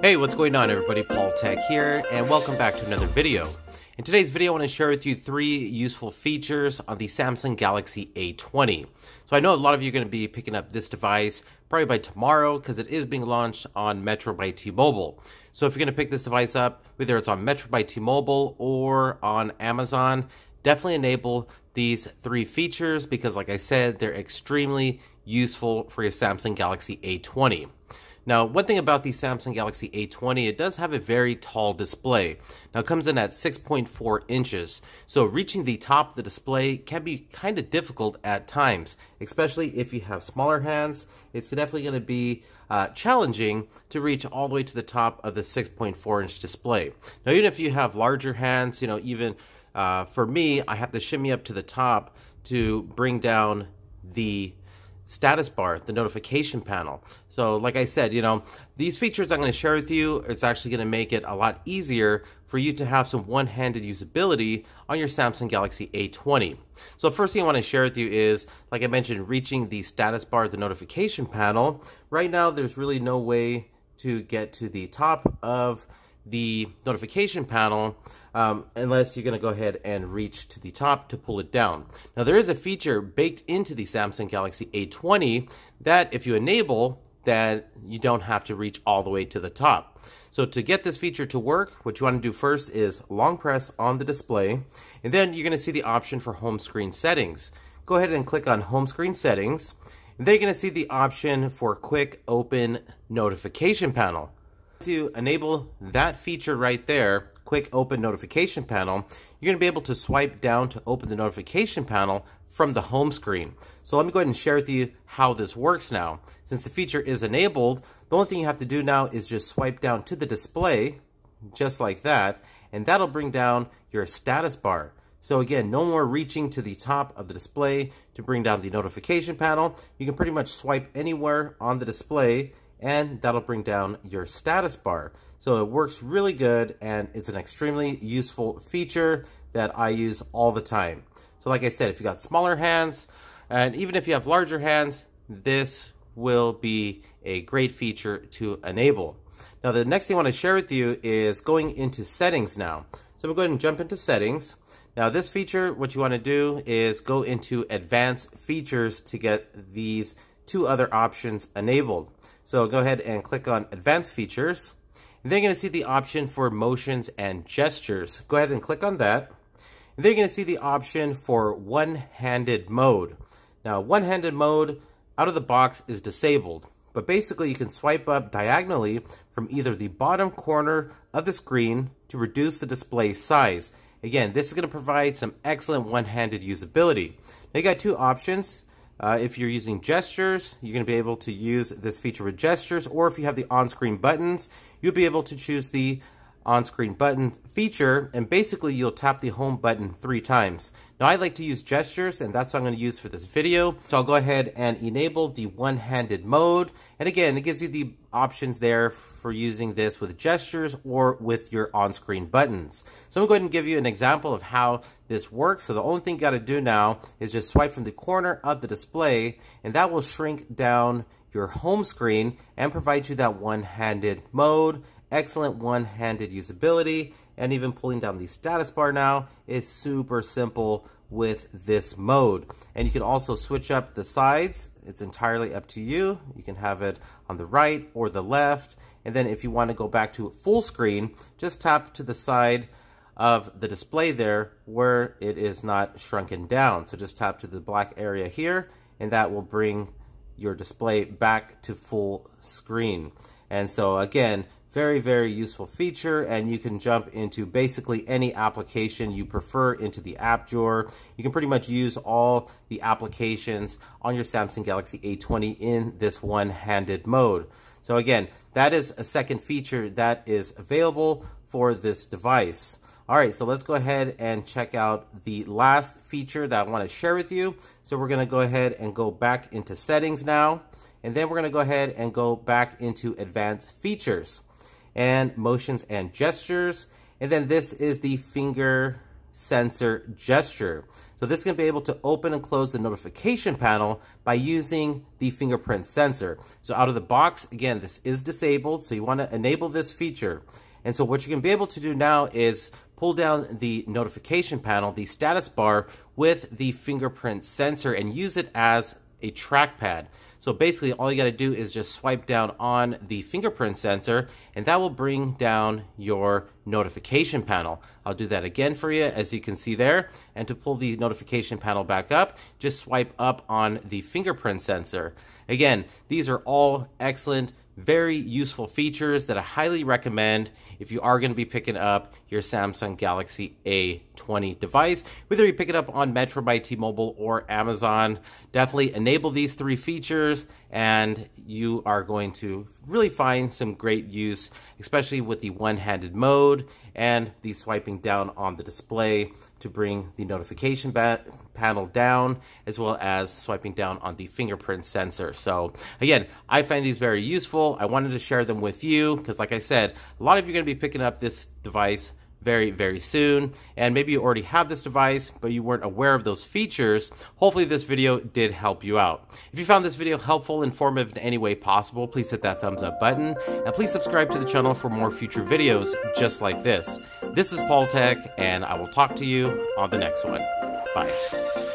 Hey, what's going on everybody? Paul Tech here, and welcome back to another video. In today's video, I want to share with you three useful features on the Samsung Galaxy A20. So I know a lot of you are going to be picking up this device probably by tomorrow because it is being launched on Metro by T-Mobile. So if you're going to pick this device up, whether it's on Metro by T-Mobile or on Amazon, definitely enable these three features because like I said, they're extremely useful for your Samsung Galaxy A20. Now, one thing about the Samsung Galaxy A20, it does have a very tall display. Now, it comes in at 6.4 inches, so reaching the top of the display can be kind of difficult at times, especially if you have smaller hands. It's definitely going to be uh, challenging to reach all the way to the top of the 6.4 inch display. Now, even if you have larger hands, you know, even uh, for me, I have to shimmy up to the top to bring down the status bar, the notification panel. So like I said, you know, these features I'm going to share with you, it's actually going to make it a lot easier for you to have some one-handed usability on your Samsung Galaxy A20. So first thing I want to share with you is, like I mentioned, reaching the status bar, the notification panel. Right now, there's really no way to get to the top of the notification panel um, unless you're going to go ahead and reach to the top to pull it down. Now there is a feature baked into the Samsung Galaxy A20 that if you enable that you don't have to reach all the way to the top. So to get this feature to work, what you want to do first is long press on the display, and then you're going to see the option for home screen settings. Go ahead and click on home screen settings, and then you're going to see the option for quick open notification panel to enable that feature right there, quick open notification panel, you're gonna be able to swipe down to open the notification panel from the home screen. So let me go ahead and share with you how this works now. Since the feature is enabled, the only thing you have to do now is just swipe down to the display, just like that, and that'll bring down your status bar. So again, no more reaching to the top of the display to bring down the notification panel. You can pretty much swipe anywhere on the display and that'll bring down your status bar. So it works really good and it's an extremely useful feature that I use all the time. So like I said, if you got smaller hands and even if you have larger hands, this will be a great feature to enable. Now the next thing I want to share with you is going into settings now. So we'll go ahead and jump into settings. Now this feature, what you want to do is go into advanced features to get these two other options enabled. So go ahead and click on advanced features. And then you're going to see the option for motions and gestures. Go ahead and click on that. And then you're going to see the option for one-handed mode. Now, one-handed mode out of the box is disabled, but basically you can swipe up diagonally from either the bottom corner of the screen to reduce the display size. Again, this is going to provide some excellent one-handed usability. Now you got two options. Uh, if you're using gestures, you're going to be able to use this feature with gestures, or if you have the on-screen buttons, you'll be able to choose the on-screen button feature, and basically you'll tap the home button three times. Now I like to use gestures, and that's what I'm gonna use for this video. So I'll go ahead and enable the one-handed mode. And again, it gives you the options there for using this with gestures or with your on-screen buttons. So I'm going to give you an example of how this works. So the only thing you gotta do now is just swipe from the corner of the display, and that will shrink down your home screen and provide you that one-handed mode excellent one-handed usability, and even pulling down the status bar now is super simple with this mode. And you can also switch up the sides. It's entirely up to you. You can have it on the right or the left. And then if you want to go back to full screen, just tap to the side of the display there where it is not shrunken down. So just tap to the black area here and that will bring your display back to full screen. And so again, very, very useful feature, and you can jump into basically any application you prefer into the app drawer. You can pretty much use all the applications on your Samsung Galaxy A20 in this one-handed mode. So again, that is a second feature that is available for this device. All right, so let's go ahead and check out the last feature that I wanna share with you. So we're gonna go ahead and go back into settings now, and then we're gonna go ahead and go back into advanced features and motions and gestures. And then this is the finger sensor gesture. So this can be able to open and close the notification panel by using the fingerprint sensor. So out of the box, again, this is disabled, so you wanna enable this feature. And so what you can be able to do now is pull down the notification panel, the status bar, with the fingerprint sensor and use it as a trackpad. So basically all you gotta do is just swipe down on the fingerprint sensor and that will bring down your notification panel. I'll do that again for you as you can see there. And to pull the notification panel back up, just swipe up on the fingerprint sensor. Again, these are all excellent very useful features that I highly recommend if you are going to be picking up your Samsung Galaxy A 20 device, whether you pick it up on Metro by T Mobile or Amazon. Definitely enable these three features, and you are going to really find some great use, especially with the one handed mode and the swiping down on the display to bring the notification panel down, as well as swiping down on the fingerprint sensor. So, again, I find these very useful. I wanted to share them with you because, like I said, a lot of you are going to be picking up this device very, very soon. And maybe you already have this device, but you weren't aware of those features. Hopefully this video did help you out. If you found this video helpful, informative in any way possible, please hit that thumbs up button and please subscribe to the channel for more future videos just like this. This is Paul Tech and I will talk to you on the next one. Bye.